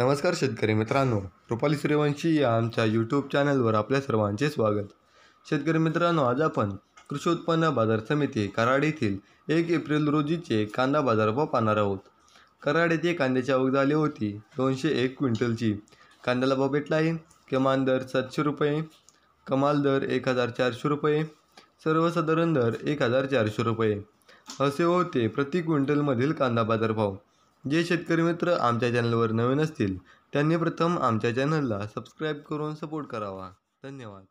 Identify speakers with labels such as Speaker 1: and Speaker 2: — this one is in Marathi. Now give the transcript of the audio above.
Speaker 1: नमस्कार शेतकरी मित्रांनो रुपाली सूर्यवंशी या आमच्या यूट्यूब चॅनलवर आपल्या सर्वांचे स्वागत शेतकरी मित्रांनो आज आपण कृषी उत्पन्न बाजार समिती कराड येथील एक एप्रिल रोजीचे कांदा बाजारभाव पाहणार आहोत कराड येथे कांद्याची आवक झाली होती दोनशे एक क्विंटलची कांद्याला भाव भेटला आहे किमान दर सातशे रुपये कमाल दर एक हजार चारशे रुपये सर्वसाधारण दर एक हजार चारशे रुपये असे होते प्रति क्विंटलमधील कांदा बाजारभाव जे शेतकरी मित्र आमच्या चॅनलवर नवीन असतील त्यांनी प्रथम आमच्या चॅनलला सबस्क्राईब करून सपोर्ट करावा धन्यवाद